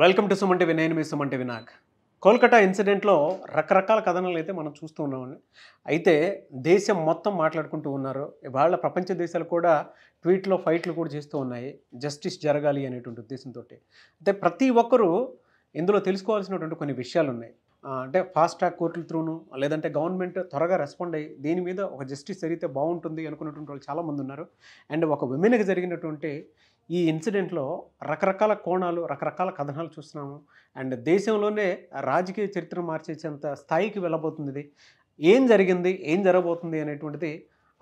welcome to సుమంటి వినయన్ మీ సుమంటి వినాయక్ కోల్కతా ఇన్సిడెంట్లో రకరకాల కథనాలు అయితే మనం చూస్తూ ఉన్నామండి అయితే దేశం మొత్తం మాట్లాడుకుంటూ ఉన్నారు ఇవాళ ప్రపంచ దేశాలు కూడా ట్వీట్లో ఫైట్లు కూడా చేస్తూ ఉన్నాయి జస్టిస్ జరగాలి అనేటువంటి ఉద్దేశంతో అయితే ప్రతి ఒక్కరూ ఇందులో తెలుసుకోవాల్సినటువంటి కొన్ని విషయాలు ఉన్నాయి అంటే ఫాస్ట్ ట్రాక్ కోర్టుల త్రూను లేదంటే గవర్నమెంట్ త్వరగా రెస్పాండ్ అయ్యి దీని మీద ఒక జస్టిస్ జరిగితే బాగుంటుంది అనుకున్నటువంటి వాళ్ళు చాలామంది ఉన్నారు అండ్ ఒక విమెన్కి జరిగినటువంటి ఈ ఇన్సిడెంట్లో రకరకాల కోణాలు రకరకాల కథనాలు చూస్తున్నాము అండ్ దేశంలోనే రాజకీయ చరిత్ర మార్చేసేంత స్థాయికి వెళ్ళబోతుంది ఏం జరిగింది ఏం జరగబోతుంది అనేటువంటిది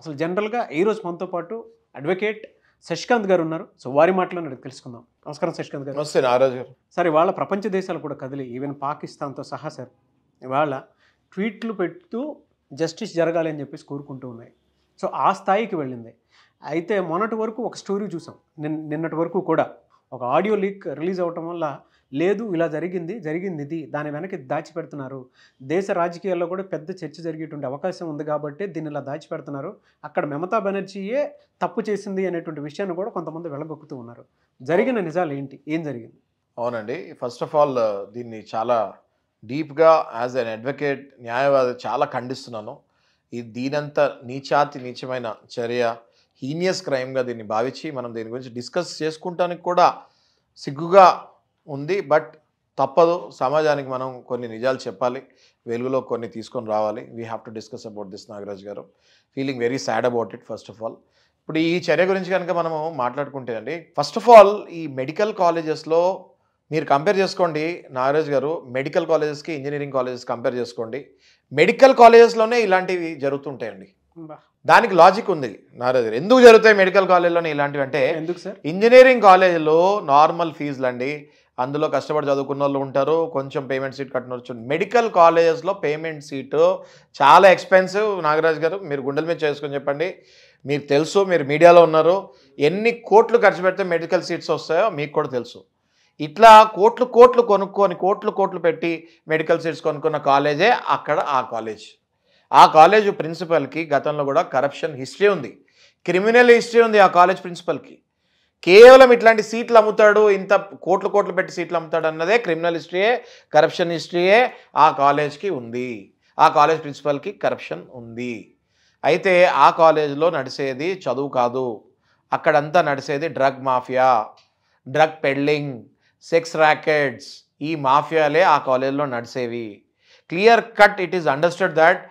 అసలు జనరల్గా ఈరోజు మనతో పాటు అడ్వకేట్ శశికాంత్ గారు ఉన్నారు సో వారి మాటలో నేను తెలుసుకుందాం నమస్కారం శశికాంత్ గారు నమస్తే నారాజు గారు సార్ ఇవాళ ప్రపంచ దేశాలు కూడా కదిలి ఈవెన్ పాకిస్తాన్తో సహా సార్ ఇవాళ ట్వీట్లు పెడుతూ జస్టిస్ జరగాలి అని చెప్పేసి కోరుకుంటూ ఉన్నాయి సో ఆ స్థాయికి వెళ్ళింది అయితే మొన్నటి వరకు ఒక స్టోరీ చూసాం నిన్నటి వరకు కూడా ఒక ఆడియో లీక్ రిలీజ్ అవటం వల్ల లేదు ఇలా జరిగింది జరిగింది ఇది దాని వెనక్కి దాచిపెడుతున్నారు దేశ రాజకీయాల్లో కూడా పెద్ద చర్చ జరిగేటువంటి అవకాశం ఉంది కాబట్టి దీన్ని ఇలా దాచిపెడుతున్నారు అక్కడ మమతా బెనర్జీయే తప్పు చేసింది అనేటువంటి విషయాన్ని కూడా కొంతమంది వెళ్ళబొక్కుతూ ఉన్నారు జరిగిన నిజాలు ఏంటి ఏం జరిగింది అవునండి ఫస్ట్ ఆఫ్ ఆల్ దీన్ని చాలా డీప్గా యాజ్ అన్ అడ్వకేట్ న్యాయవాది చాలా ఖండిస్తున్నాను ఈ దీనంత నీచాతి నీచమైన చర్య హీనియస్ క్రైమ్గా దీన్ని భావించి మనం దీని గురించి డిస్కస్ చేసుకుంటానికి కూడా సిగ్గుగా ఉంది బట్ తప్పదు సమాజానికి మనం కొన్ని నిజాలు చెప్పాలి వెలుగులో కొన్ని తీసుకొని రావాలి we have to discuss about this Nagaraj garu feeling very sad about it first of all ఇప్పుడు ఈ చర్య గురించి కనుక మనము మాట్లాడుకుంటే అండి ఫస్ట్ ఆఫ్ ఆల్ ఈ మెడికల్ కాలేజెస్లో మీరు కంపేర్ చేసుకోండి నాగరాజ్ గారు మెడికల్ కాలేజెస్కి ఇంజనీరింగ్ కాలేజెస్ కంపేర్ చేసుకోండి మెడికల్ కాలేజెస్లోనే ఇలాంటివి జరుగుతుంటాయండి దానికి లాజిక్ ఉంది నా దగ్గర ఎందుకు జరుగుతాయి మెడికల్ కాలేజ్లో ఇలాంటివి అంటే ఎందుకు సార్ ఇంజనీరింగ్ కాలేజ్లో నార్మల్ ఫీజులు అండి అందులో కష్టపడి చదువుకున్న వాళ్ళు ఉంటారు కొంచెం పేమెంట్ సీట్ కట్టినవచ్చు మెడికల్ కాలేజెస్లో పేమెంట్ సీటు చాలా ఎక్స్పెన్సివ్ నాగరాజ్ గారు మీరు గుండెల మీద చేసుకొని చెప్పండి మీకు తెలుసు మీరు మీడియాలో ఉన్నారు ఎన్ని కోట్లు ఖర్చు పెడితే మెడికల్ సీట్స్ వస్తాయో మీకు కూడా తెలుసు ఇట్లా కోట్లు కోట్లు కొనుక్కొని కోట్లు కోట్లు పెట్టి మెడికల్ సీట్స్ కొనుక్కున్న కాలేజే అక్కడ ఆ కాలేజ్ ఆ కాలేజ్ ప్రిన్సిపల్కి గతంలో కూడా కరప్షన్ హిస్టరీ ఉంది క్రిమినల్ హిస్టరీ ఉంది ఆ కాలేజ్ ప్రిన్సిపల్కి కేవలం ఇట్లాంటి సీట్లు అమ్ముతాడు ఇంత కోట్లు కోట్లు పెట్టి సీట్లు అమ్ముతాడు అన్నదే క్రిమినల్ హిస్టరీయే కరప్షన్ హిస్టరీయే ఆ కాలేజ్కి ఉంది ఆ కాలేజ్ ప్రిన్సిపల్కి కరప్షన్ ఉంది అయితే ఆ కాలేజ్లో నడిచేది చదువు కాదు అక్కడంతా నడిచేది drug mafia drug peddling sex rackets ఈ మాఫియాలే ఆ కాలేజ్లో నడిచేవి clear cut it is understood that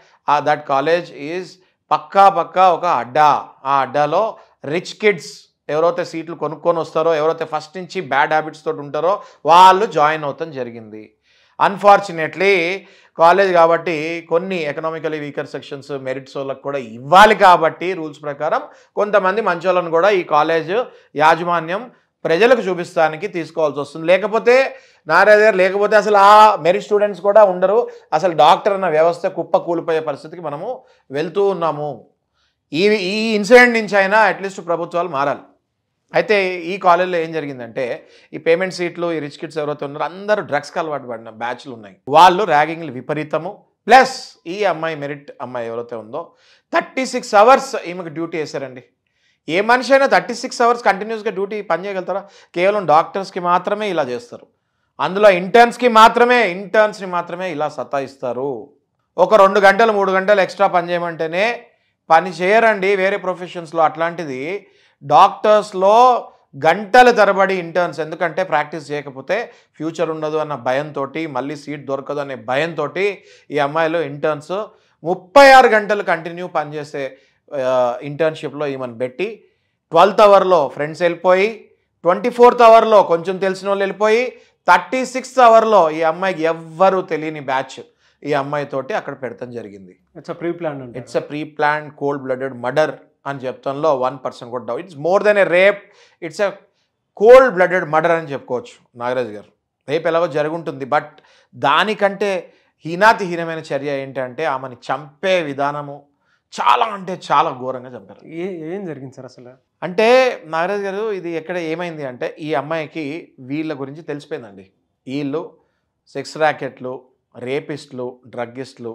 that college is పక్కా పక్కా ఒక అడ్డా ఆ అడ్డాలో రిచ్ కిడ్స్ ఎవరైతే సీట్లు కొనుక్కొని వస్తారో ఎవరైతే ఫస్ట్ నుంచి బ్యాడ్ హ్యాబిట్స్ తోటి ఉంటారో వాళ్ళు జాయిన్ అవుతాం జరిగింది అన్ఫార్చునేట్లీ కాలేజ్ కాబట్టి కొన్ని ఎకనామికలీ వీకర్ సెక్షన్స్ మెరిట్స్ వాళ్ళకి కూడా ఇవ్వాలి కాబట్టి రూల్స్ ప్రకారం కొంతమంది మంచోళ్ళను కూడా ఈ కాలేజ్ యాజమాన్యం ప్రజలకు చూపిస్తానికి తీసుకోవాల్సి వస్తుంది లేకపోతే నారాయణ లేకపోతే అసలు ఆ మెరిట్ స్టూడెంట్స్ కూడా ఉండరు అసలు డాక్టర్ అన్న వ్యవస్థ కుప్ప కూలిపోయే పరిస్థితికి మనము వెళ్తూ ఉన్నాము ఈ ఈ ఇన్సిడెంట్ నుంచి అయినా అట్లీస్ట్ ప్రభుత్వాలు మారాలి అయితే ఈ కాలేజీలో ఏం జరిగిందంటే ఈ పేమెంట్ సీట్లు ఈ రిచ్ కిట్స్ ఎవరైతే ఉన్నారో అందరూ డ్రగ్స్కి అలవాటు పడిన బ్యాచ్లు ఉన్నాయి వాళ్ళు ర్యాగింగ్లు విపరీతము ప్లస్ ఈ అమ్మాయి మెరిట్ అమ్మాయి ఎవరైతే ఉందో థర్టీ సిక్స్ అవర్స్ ఈమెకు డ్యూటీ వేశారండి ఏ మనిషి అయినా థర్టీ సిక్స్ అవర్స్ కంటిన్యూస్గా డ్యూటీ పనిచేయగలుగుతారా కేవలం డాక్టర్స్కి మాత్రమే ఇలా చేస్తారు అందులో ఇంటర్న్స్కి మాత్రమే ఇంటర్న్స్ని మాత్రమే ఇలా సతాయిస్తారు ఒక రెండు గంటలు మూడు గంటలు ఎక్స్ట్రా పని చేయమంటేనే పని చేయరండి వేరే ప్రొఫెషన్స్లో అట్లాంటిది డాక్టర్స్లో గంటల తరబడి ఇంటర్న్స్ ఎందుకంటే ప్రాక్టీస్ చేయకపోతే ఫ్యూచర్ ఉండదు అన్న భయంతో మళ్ళీ సీట్ దొరకదు అనే భయంతో ఈ అమ్మాయిలు ఇంటర్న్స్ ముప్పై ఆరు గంటలు కంటిన్యూ పనిచేసే ఇంటర్న్షిప్లో ఈమెను పెట్టి ట్వెల్త్ అవర్లో ఫ్రెండ్స్ వెళ్ళిపోయి ట్వంటీ ఫోర్త్ అవర్లో కొంచెం తెలిసిన వాళ్ళు వెళ్ళిపోయి థర్టీ సిక్స్త్ అవర్లో ఈ అమ్మాయికి ఎవ్వరూ తెలియని బ్యాచ్ ఈ అమ్మాయితోటి అక్కడ పెడతాం జరిగింది it's pre plan it's pre plan cold blooded murder అని చెప్తాంలో వన్ పర్సన్ కూడా doubt it's more than a rape it's a cold blooded murder అని చెప్పుకోవచ్చు నాగరాజ్ గారు రేపు ఎలాగో జరుగుంటుంది బట్ దానికంటే హీనాతిహీనమైన చర్య ఏంటంటే ఆమెని చంపే విధానము చాలా అంటే చాలా ఘోరంగా చంపారు ఏం జరిగింది సార్ అసలు అంటే నాగరాజు గారు ఇది ఎక్కడ ఏమైంది అంటే ఈ అమ్మాయికి వీళ్ళ గురించి తెలిసిపోయిందండి వీళ్ళు సెక్స్ ర్యాకెట్లు రేపిస్టులు డ్రగ్గిస్టులు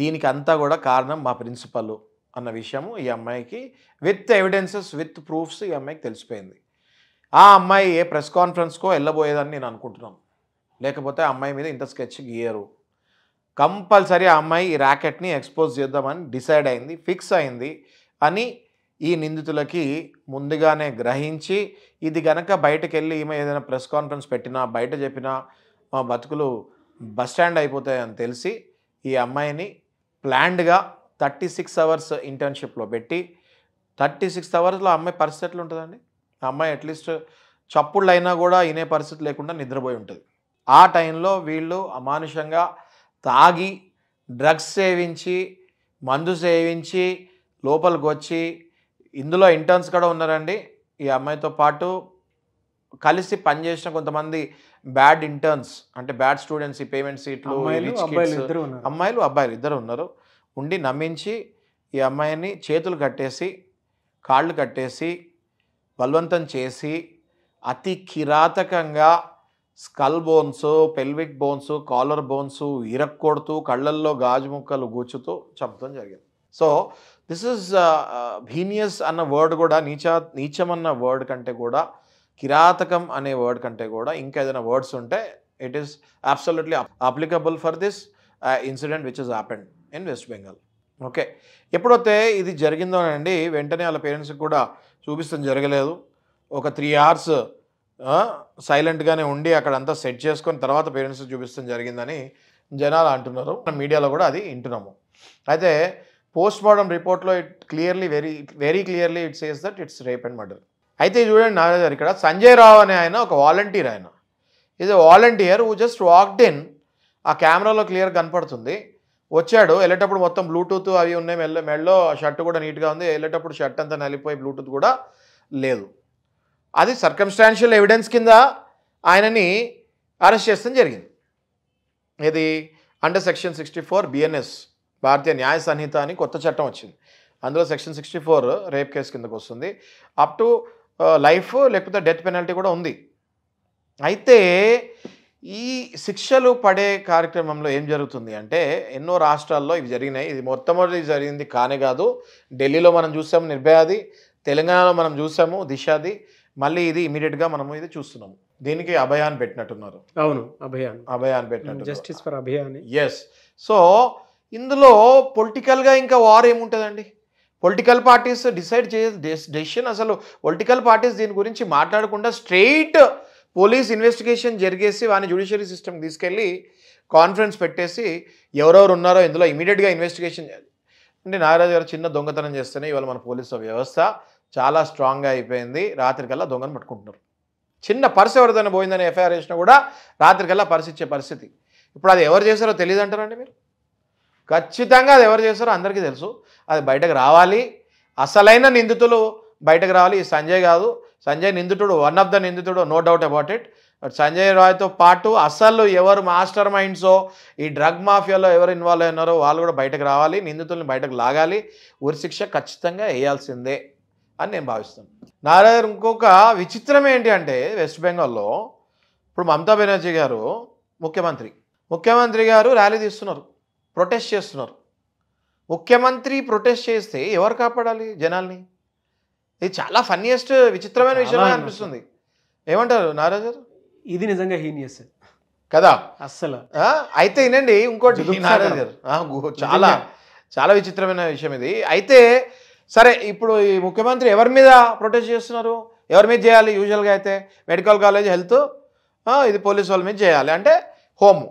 దీనికి అంతా కూడా కారణం మా ప్రిన్సిపల్ అన్న విషయము ఈ అమ్మాయికి విత్ ఎవిడెన్సెస్ విత్ ప్రూఫ్స్ ఈ అమ్మాయికి తెలిసిపోయింది ఆ అమ్మాయి ఏ ప్రెస్ కాన్ఫరెన్స్కో వెళ్ళబోయేదని నేను అనుకుంటున్నాను లేకపోతే ఆ అమ్మాయి మీద ఇంత స్కెచ్ గీయరు కంపల్సరీ ఆ అమ్మాయి ఈ ర్యాకెట్ని ఎక్స్పోజ్ చేద్దామని డిసైడ్ అయింది ఫిక్స్ అయింది అని ఈ నిందితులకి ముందుగానే గ్రహించి ఇది గనక బయటకు వెళ్ళి ఈమె ఏదైనా ప్రెస్ కాన్ఫరెన్స్ పెట్టినా బయట చెప్పినా మా బతుకులు బస్టాండ్ అయిపోతాయని తెలిసి ఈ అమ్మాయిని ప్లాండ్గా థర్టీ సిక్స్ అవర్స్ ఇంటర్న్షిప్లో పెట్టి థర్టీ సిక్స్ అవర్స్లో అమ్మాయి పరిస్థితి ఎట్లా ఉంటుందండి అమ్మాయి అట్లీస్ట్ చప్పుళ్ళు అయినా కూడా ఇనే పరిస్థితి లేకుండా నిద్రపోయి ఉంటుంది ఆ టైంలో వీళ్ళు అమానుషంగా తాగి డ్రగ్స్ సేవించి మందు సేవించి లోపలికి వచ్చి ఇందులో ఇంటర్న్స్ కూడా ఉన్నారండి ఈ అమ్మాయితో పాటు కలిసి పనిచేసిన కొంతమంది బ్యాడ్ ఇంటర్న్స్ అంటే బ్యాడ్ స్టూడెంట్స్ ఈ పేమెంట్ సీట్లు అమ్మాయిలు అబ్బాయిలు ఇద్దరు ఉన్నారు ఉండి నమ్మించి ఈ అమ్మాయిని చేతులు కట్టేసి కాళ్ళు కట్టేసి బలవంతం చేసి అతి కిరాతకంగా skull bones pelvic bones collar bones ఇరక్కొడుతూ కళ్ళల్లో గాజు ముక్కలు గూచుతూ చంపడం జరిగింది సో దిస్ ఇస్ భీనియస్ అన్న వర్డ్ కూడా నీచా నీచం అన్న వర్డ్ కంటే కూడా కిరాతకం అనే వర్డ్ కంటే కూడా ఇంకా ఏదైనా వర్డ్స్ ఉంటే it is absolutely applicable for this incident which is happened in West Bengal okay ఎప్పుడైతే ఇది జరిగిందోనండి వెంటనే వాళ్ళ పేరెంట్స్కి కూడా చూపిస్తాం జరగలేదు ఒక త్రీ అవర్స్ సైలెంట్గానే ఉండి అక్కడ అంతా సెట్ చేసుకొని తర్వాత పేరెంట్స్ చూపిస్తాం జరిగిందని జనాలు అంటున్నారు మన మీడియాలో కూడా అది వింటున్నాము అయితే పోస్ట్ మార్టం రిపోర్ట్లో it clearly very very clearly it says that it's rape and murder అయితే చూడండి నాగరాజు గారు ఇక్కడ సంజయ్ రావు అనే ఆయన ఒక వాలంటీర్ ఆయన ఇది volunteer who just walked in ఆ కెమెరాలో క్లియర్ కనపడుతుంది వచ్చాడు వెళ్ళేటప్పుడు మొత్తం బ్లూటూత్ అవి ఉన్నాయి మెల్ల మెల్లో షర్ట్ కూడా నీట్గా ఉంది వెళ్ళేటప్పుడు షర్ట్ అంతా నలిపోయి బ్లూటూత్ కూడా లేదు అది సర్కమ్స్టాన్షియల్ ఎవిడెన్స్ కింద ఆయనని అరెస్ట్ చేస్తాం జరిగింది ఇది under section sixty four BNS Bharatiya Nyaya Sanhita అని కొత్త చట్టం వచ్చింది అందులో section sixty four rape case కిందకు వస్తుంది అప్ టు లైఫ్ లేకపోతే డెత్ పెనాల్టీ కూడా ఉంది అయితే ఈ శిక్షలు పడే కార్యక్రమంలో ఏం జరుగుతుంది అంటే ఎన్నో రాష్ట్రాల్లో ఇవి జరిగినాయి ఇది మొట్టమొదటి జరిగింది కానే కాదు ఢిల్లీలో మనం చూసాము నిర్భయాది తెలంగాణలో మనం చూసాము దిశాది మళ్ళీ ఇది ఇమీడియట్ గా మనము ఇది చూస్తున్నాము దీనికి అభయాన్ పెట్టినట్టున్నారు అవును అభయాన్ అభయాన్ పెట్టినట్టు జస్టిస్ ఫర్ అభయాన్ ఎస్ సో ఇందులో పొలిటికల్గా ఇంకా వార్ ఏముంటుందండి పొలిటికల్ పార్టీస్ డిసైడ్ చే డెసిషన్ అసలు పొలిటికల్ పార్టీస్ దీని గురించి మాట్లాడకుండా స్ట్రెయిట్ పోలీస్ ఇన్వెస్టిగేషన్ జరిగేసి వాని జ్యుడిషియరీ సిస్టమ్ తీసుకెళ్ళి కాన్ఫరెన్స్ పెట్టేసి ఎవరెవరు ఉన్నారో ఇందులో ఇమీడియట్గా ఇన్వెస్టిగేషన్ అంటే నాగరాజు గారు చిన్న దొంగతనం చేస్తేనే ఇవాళ మన పోలీసు వ్యవస్థ చాలా స్ట్రాంగ్గా అయిపోయింది రాత్రికల్లా దొంగను పట్టుకుంటున్నారు చిన్న పర్స్ ఎవరిదైనా పోయిందని ఎఫ్ఐఆర్ చేసినా కూడా రాత్రికల్లా పర్సు ఇచ్చే పరిస్థితి ఇప్పుడు అది ఎవరు చేశారో తెలియదు అంటారండి మీరు ఖచ్చితంగా అది ఎవరు చేశారో అందరికీ తెలుసు అది బయటకు రావాలి అసలైన నిందితులు బయటకు రావాలి ఈ సంజయ్ కాదు సంజయ్ నిందితుడు వన్ ఆఫ్ ద నిందితుడు no doubt about it but Sanjay రాయ్తో పాటు అసలు ఎవరు మాస్టర్ మైండ్సో ఈ డ్రగ్ మాఫియాలో ఎవరు ఇన్వాల్వ్ అయినారో వాళ్ళు కూడా బయటకు రావాలి నిందితుల్ని బయటకు లాగాలి ఉరిశిక్ష ఖచ్చితంగా వేయాల్సిందే అని నేను భావిస్తాను నారాయణ ఇంకొక విచిత్రం ఏంటి అంటే వెస్ట్ బెంగాల్లో ఇప్పుడు మమతా బెనర్జీ గారు ముఖ్యమంత్రి ముఖ్యమంత్రి గారు ర్యాలీ తీస్తున్నారు ప్రొటెస్ట్ చేస్తున్నారు ముఖ్యమంత్రి ప్రొటెస్ట్ చేస్తే ఎవరు కాపాడాలి జనాల్ని ఇది చాలా ఫన్నీయెస్ట్ విచిత్రమైన విషయం అనిపిస్తుంది ఏమంటారు నారాజు ఇది నిజంగా హీనియస్ కదా అస్సలు అయితే ఇనండి ఇంకోటి నారాజు గారు చాలా చాలా విచిత్రమైన విషయం ఇది అయితే సరే ఇప్పుడు ఈ ముఖ్యమంత్రి ఎవరి మీద ప్రొటెస్ట్ చేస్తున్నారు ఎవరి మీద చేయాలి యూజువల్గా అయితే మెడికల్ కాలేజ్ హెల్త్ ఇది పోలీస్ వాళ్ళ మీద చేయాలి అంటే హోమ్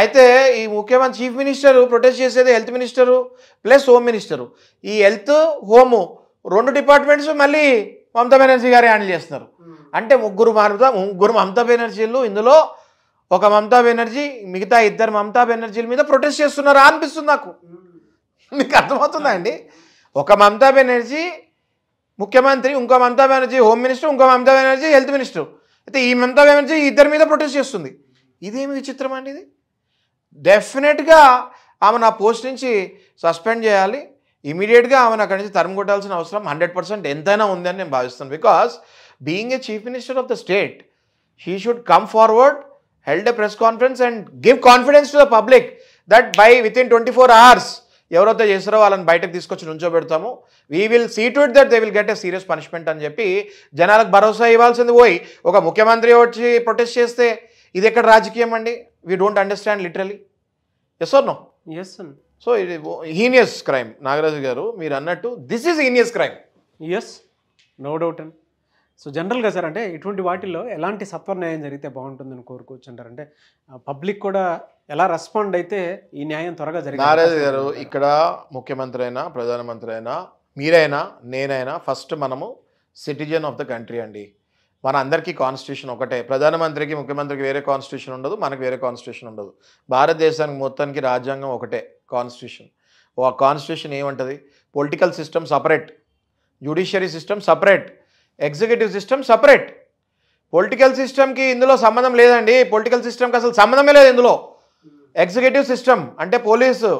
అయితే ఈ ముఖ్యమంత్రి చీఫ్ మినిస్టరు ప్రొటెస్ట్ చేసేది health minister plus home minister ఈ హెల్త్ హోము రెండు డిపార్ట్మెంట్స్ మళ్ళీ మమతా బెనర్జీ గారు హ్యాండిల్ చేస్తున్నారు అంటే ముగ్గురు మమతా ముగ్గురు మమతా బెనర్జీలు ఇందులో ఒక మమతా బెనర్జీ మిగతా ఇద్దరు మమతా బెనర్జీల మీద ప్రొటెస్ట్ చేస్తున్నారా అనిపిస్తుంది నాకు మీకు అర్థమవుతుందా అండి ఒక మమతా బెనర్జీ ముఖ్యమంత్రి ఇంకో మమతా బెనర్జీ హోమ్ మినిస్టర్ ఇంకో మమతా బెనర్జీ హెల్త్ మినిస్టర్ అయితే ఈ మమతా బెనర్జీ ఇద్దరి మీద ప్రొటెస్ట్ చేస్తుంది ఇదేమి విచిత్రం అండి ఇది డెఫినెట్గా ఆమె నా పోస్ట్ నుంచి సస్పెండ్ చేయాలి ఇమీడియట్గా ఆమెను అక్కడి నుంచి తరం కొట్టాల్సిన అవసరం హండ్రెడ్ పర్సెంట్ ఎంతైనా ఉందని నేను భావిస్తాను because being a chief minister of the state he should come forward held a press conference and give confidence to the public that by with in twenty four hours ఎవరైతే చేస్తారో వాళ్ళని బయటకు తీసుకొచ్చి నుంచోబెడతాము we will see to it that they will get a serious punishment అని చెప్పి జనాలకు భరోసా ఇవ్వాల్సింది పోయి ఒక ముఖ్యమంత్రి వచ్చి ప్రొటెస్ట్ చేస్తే ఇది ఎక్కడ రాజకీయం అండి we don't understand literally yes or no yes so ఇది హీనియస్ క్రైమ్ నాగరాజు గారు మీరు అన్నట్టు this is heinous crime yes no doubt అండి సో జనరల్గా సార్ అంటే ఇటువంటి వాటిల్లో ఎలాంటి సత్వర న్యాయం జరిగితే బాగుంటుందని కోరుకోవచ్చు అంటారు అంటే పబ్లిక్ కూడా ఎలా రెస్పాండ్ అయితే ఈ న్యాయం త్వరగా జరిగింది నారాజు గారు ఇక్కడ ముఖ్యమంత్రి అయినా ప్రధానమంత్రి అయినా మీరైనా నేనైనా ఫస్ట్ మనము సిటిజన్ ఆఫ్ ద కంట్రీ అండి మన అందరికీ కాన్స్టిట్యూషన్ ఒకటే ప్రధానమంత్రికి ముఖ్యమంత్రికి వేరే కాన్స్టిట్యూషన్ ఉండదు మనకు వేరే కాన్స్టిట్యూషన్ ఉండదు భారతదేశానికి మొత్తానికి రాజ్యాంగం ఒకటే కాన్స్టిట్యూషన్ ఆ కాన్స్టిట్యూషన్ ఏమంటుంది political system separate judiciary system separate executive system separate political సిస్టమ్కి ఇందులో సంబంధం లేదండి పొలిటికల్ సిస్టమ్కి అసలు సంబంధమే లేదు ఇందులో ఎగ్జిక్యూటివ్ సిస్టమ్ అంటే పోలీసు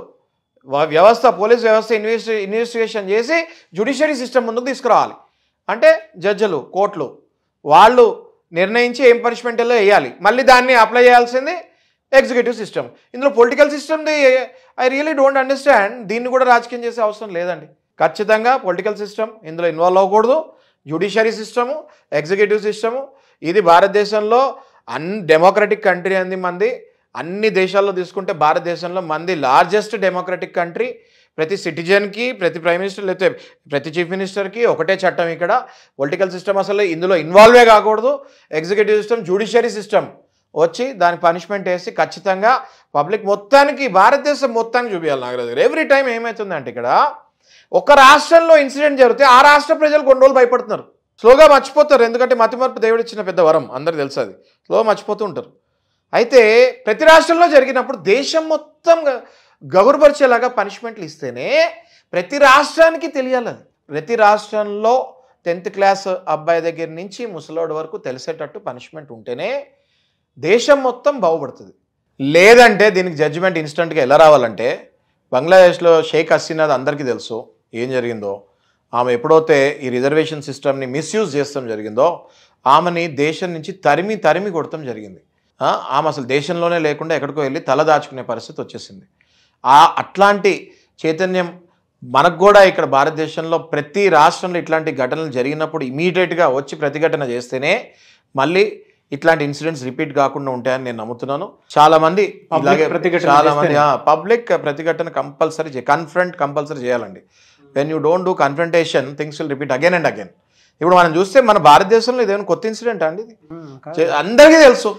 వ్యవస్థ పోలీస్ వ్యవస్థ ఇన్వెస్టి ఇన్వెస్టిగేషన్ చేసి జ్యుడిషియరీ సిస్టమ్ ముందుకు తీసుకురావాలి అంటే జడ్జిలు కోర్టులు వాళ్ళు నిర్ణయించి ఏం పనిష్మెంట్లో వేయాలి మళ్ళీ దాన్ని అప్లై చేయాల్సింది ఎగ్జిక్యూటివ్ సిస్టమ్ ఇందులో పొలిటికల్ సిస్టమ్ది ఐ రియలీ డోంట్ అండర్స్టాండ్ దీన్ని కూడా రాజకీయం చేసే అవసరం లేదండి ఖచ్చితంగా పొలిటికల్ సిస్టమ్ ఇందులో ఇన్వాల్వ్ అవ్వకూడదు జ్యుడిషియరీ సిస్టము ఎగ్జిక్యూటివ్ సిస్టము ఇది భారతదేశంలో అన్ డెమోక్రటిక్ కంట్రీ అంది మంది అన్ని దేశాల్లో తీసుకుంటే భారతదేశంలో మంది లార్జెస్ట్ డెమోక్రటిక్ కంట్రీ ప్రతి సిటిజన్కి ప్రతి ప్రైమ్ మినిస్టర్ లేకపోతే ప్రతి చీఫ్ మినిస్టర్కి ఒకటే చట్టం ఇక్కడ పొలిటికల్ సిస్టమ్ అసలు ఇందులో ఇన్వాల్వే కాకూడదు ఎగ్జిక్యూటివ్ సిస్టమ్ జ్యుడిషియరీ సిస్టమ్ వచ్చి దానికి పనిష్మెంట్ వేసి ఖచ్చితంగా పబ్లిక్ మొత్తానికి భారతదేశం మొత్తానికి చూపించాలి నాగరాజు గారు ఎవ్రీ టైం ఏమవుతుందంటే ఇక్కడ ఒక రాష్ట్రంలో ఇన్సిడెంట్ జరిగితే ఆ రాష్ట్ర ప్రజలు కొన్ని రోజులు భయపడుతున్నారు స్లోగా మర్చిపోతారు ఎందుకంటే మతిమర్పు దేవుడిచ్చిన పెద్ద వరం అందరు తెలుసు అది స్లోగా మర్చిపోతూ ఉంటారు అయితే ప్రతి రాష్ట్రంలో జరిగినప్పుడు దేశం మొత్తం గౌరవపరిచేలాగా పనిష్మెంట్లు ఇస్తేనే ప్రతి రాష్ట్రానికి తెలియాలి అది ప్రతి రాష్ట్రంలో టెన్త్ క్లాస్ అబ్బాయి దగ్గర నుంచి ముసలోడి వరకు తెలిసేటట్టు పనిష్మెంట్ ఉంటేనే దేశం మొత్తం బాగుపడుతుంది లేదంటే దీనికి జడ్జిమెంట్ ఇన్స్టెంట్గా ఎలా రావాలంటే బంగ్లాదేశ్లో షేక్ హసీనాది అందరికీ తెలుసు ఏం జరిగిందో ఆమె ఎప్పుడైతే ఈ రిజర్వేషన్ సిస్టమ్ని మిస్యూజ్ చేస్తాం జరిగిందో ఆమెని దేశం నుంచి తరిమి తరిమి కొడతాం జరిగింది ఆమె అసలు దేశంలోనే లేకుండా ఎక్కడికో వెళ్ళి తల దాచుకునే పరిస్థితి వచ్చేసింది ఆ అట్లాంటి చైతన్యం మనకు కూడా ఇక్కడ భారతదేశంలో ప్రతి రాష్ట్రంలో ఇట్లాంటి ఘటనలు జరిగినప్పుడు ఇమీడియట్గా వచ్చి ప్రతిఘటన చేస్తేనే మళ్ళీ ఇట్లాంటి ఇన్సిడెంట్స్ రిపీట్ కాకుండా ఉంటాయని నేను నమ్ముతున్నాను చాలా మంది చాలా మంది పబ్లిక్ ప్రతిఘటన కంపల్సరీ కన్ఫ్రంట్ కంపల్సరీ చేయాలండి when you don't do confrontation things will repeat again and again ఇప్పుడు మనం చూస్తే మన భారతదేశంలో ఇదేమైనా కొత్త ఇన్సిడెంట్ అండి ఇది అందరికీ తెలుసు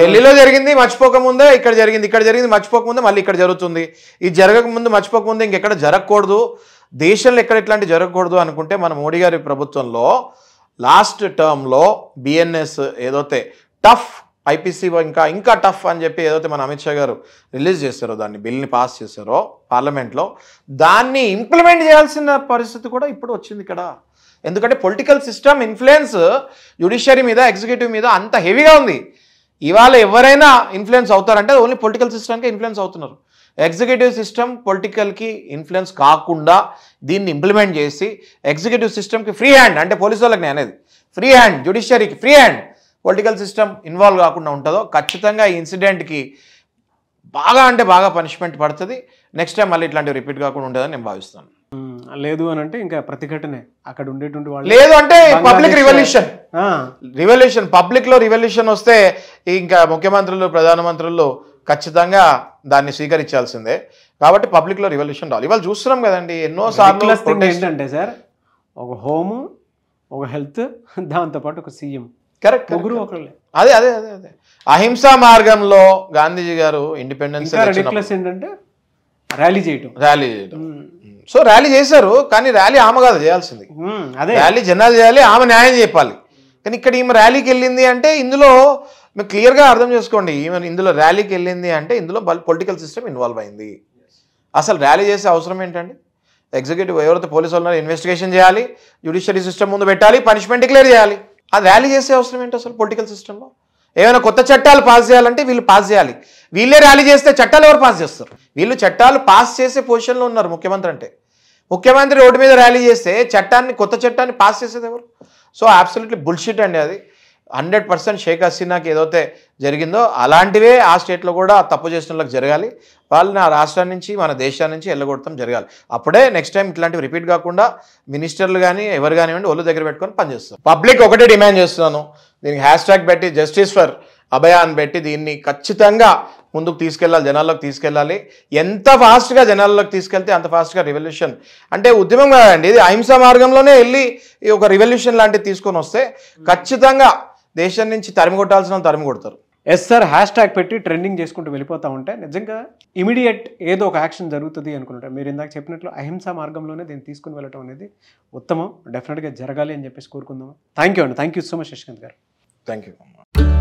ఢిల్లీలో జరిగింది మర్చిపోకముందే ఇక్కడ జరిగింది ఇక్కడ జరిగింది మర్చిపోకముందే మళ్ళీ ఇక్కడ జరుగుతుంది ఇది జరగకముందు మర్చిపోకముందే ఇంకెక్కడ జరగకూడదు దేశంలో ఎక్కడ ఇట్లాంటి జరగకూడదు అనుకుంటే మన మోడీ గారి ప్రభుత్వంలో లాస్ట్ టర్మ్లో బిఎన్ఎస్ ఏదైతే టఫ్ ఐపీసీ ఇంకా ఇంకా టఫ్ అని చెప్పి ఏదైతే మన అమిత్ షా గారు రిలీజ్ చేశారో దాన్ని బిల్ని పాస్ చేశారో పార్లమెంట్లో దాన్ని ఇంప్లిమెంట్ చేయాల్సిన పరిస్థితి కూడా ఇప్పుడు వచ్చింది ఇక్కడ ఎందుకంటే పొలిటికల్ సిస్టమ్ ఇన్ఫ్లుయెన్స్ జ్యుడిషియరీ మీద ఎగ్జిక్యూటివ్ మీద అంత హెవీగా ఉంది ఇవాళ ఎవరైనా ఇన్ఫ్లుయెన్స్ అవుతారంటే ఓన్లీ పొలిటికల్ సిస్టమ్కి ఇన్ఫ్లుయెన్స్ అవుతున్నారు ఎగ్జిక్యూటివ్ సిస్టమ్ పొలిటికల్కి ఇన్ఫ్లుయెన్స్ కాకుండా దీన్ని ఇంప్లిమెంట్ చేసి ఎగ్జిక్యూటివ్ సిస్టమ్కి ఫ్రీ హ్యాండ్ అంటే పోలీసు వాళ్ళకి అనేది ఫ్రీ హ్యాండ్ జ్యుడిషియరీకి free hand political system involve కాకుండా ఉంటుందో ఖచ్చితంగా ఈ ఇన్సిడెంట్కి బాగా అంటే బాగా పనిష్మెంట్ పడుతుంది నెక్స్ట్ టైం మళ్ళీ ఇట్లాంటివి రిపీట్ కాకుండా ఉంటుందని నేను భావిస్తాను లేదు అని అంటే ఇంకా ప్రతిఘటనే అక్కడ ఉండేటువంటి వాళ్ళు లేదు అంటే పబ్లిక్ రివల్యూషన్ రివల్యూషన్ పబ్లిక్ లో రివల్యూషన్ వస్తే ఇంకా ముఖ్యమంత్రులు ప్రధానమంత్రులు ఖచ్చితంగా దాన్ని స్వీకరించాల్సిందే కాబట్టి పబ్లిక్ లో రివల్యూషన్ రావాలి ఇవాళ చూస్తున్నాం కదండి ఎన్నో సార్లు ఏంటంటే సార్ ఒక హోమ్ ఒక హెల్త్ దాంతోపాటు ఒక సీఎం కరెక్ట్ ముగ్గురు అదే అదే అదే అదే అహింసా మార్గంలో గాంధీజీ గారు ఇండిపెండెన్స్ ఏంటంటే ర్యాలీ చేయటం ర్యాలీ చేయటం సో ర్యాలీ చేశారు కానీ ర్యాలీ ఆమె కాదు చేయాల్సింది అదే ర్యాలీ జనాలు చేయాలి ఆమె న్యాయం చెప్పాలి కానీ ఇక్కడ ఈమె ర్యాలీకి వెళ్ళింది అంటే ఇందులో మీరు క్లియర్గా అర్థం చేసుకోండి ఈమె ఇందులో ర్యాలీకి వెళ్ళింది అంటే ఇందులో పొలిటికల్ సిస్టమ్ ఇన్వాల్వ్ అయింది అసలు ర్యాలీ చేసే అవసరం ఏంటండి ఎగ్జిక్యూటివ్ ఎవరైతే పోలీసు వాళ్ళు ఇన్వెస్టిగేషన్ చేయాలి జ్యుడిషియరీ సిస్టమ్ ముందు పెట్టాలి పనిష్మెంట్ డిక్లేర్ చేయాలి అది ర్యాలీ చేసే అవసరం ఏంటి అసలు పొలిటికల్ సిస్టంలో ఏమైనా కొత్త చట్టాలు పాస్ చేయాలంటే వీళ్ళు పాస్ చేయాలి వీళ్ళే ర్యాలీ చేస్తే చట్టాలు ఎవరు పాస్ చేస్తారు వీళ్ళు చట్టాలు పాస్ చేసే పొజిషన్లో ఉన్నారు ముఖ్యమంత్రి అంటే ముఖ్యమంత్రి రోడ్డు మీద ర్యాలీ చేస్తే చట్టాన్ని కొత్త చట్టాన్ని పాస్ చేసేది ఎవరు సో అబ్సల్యూట్లీ బుల్షిట్ అండి అది హండ్రెడ్ పర్సెంట్ షేక్ హసీనాకి ఏదైతే జరిగిందో అలాంటివే ఆ స్టేట్లో కూడా తప్పు చేసిన వాళ్ళకి జరగాలి వాళ్ళని ఆ రాష్ట్రాన్ని నుంచి మన దేశాన్ని నుంచి వెళ్ళగొడతాం జరగాలి అప్పుడే నెక్స్ట్ టైం ఇట్లాంటివి రిపీట్ కాకుండా మినిస్టర్లు కానీ ఎవరు కానివ్వండి ఒళ్ళు దగ్గర పెట్టుకొని పనిచేస్తాం పబ్లిక్ ఒకటే డిమాండ్ చేస్తున్నాను దీనికి హ్యాష్ ట్యాగ్ పెట్టి జస్టిస్ ఫర్ అభయాన్ పెట్టి దీన్ని ఖచ్చితంగా ముందుకు తీసుకెళ్ళాలి జనాల్లోకి తీసుకెళ్ళాలి ఎంత ఫాస్ట్గా జనాల్లోకి తీసుకెళ్తే అంత ఫాస్ట్గా రివల్యూషన్ అంటే ఉద్యమం కాదండి ఇది అహింసా మార్గంలోనే వెళ్ళి ఒక రివల్యూషన్ లాంటివి తీసుకొని వస్తే ఖచ్చితంగా దేశం నుంచి తరిమి కొట్టాల్సిన తరిమి కొడతారు ఎస్ సార్ హ్యాష్ ట్యాగ్ పెట్టి ట్రెండింగ్ చేసుకుంటూ వెళ్ళిపోతూ ఉంటే నిజంగా ఇమీడియట్ ఏదో ఒక యాక్షన్ జరుగుతుంది అనుకుంటారు మీరు ఇందాక చెప్పినట్లు అహింస మార్గంలోనే దీన్ని తీసుకుని వెళ్ళటం అనేది ఉత్తమం డెఫినెట్గా జరగాలి అని చెప్పేసి కోరుకుందాం థ్యాంక్ యూ అండి thank you so much Shashikanth గారు థ్యాంక్ యూ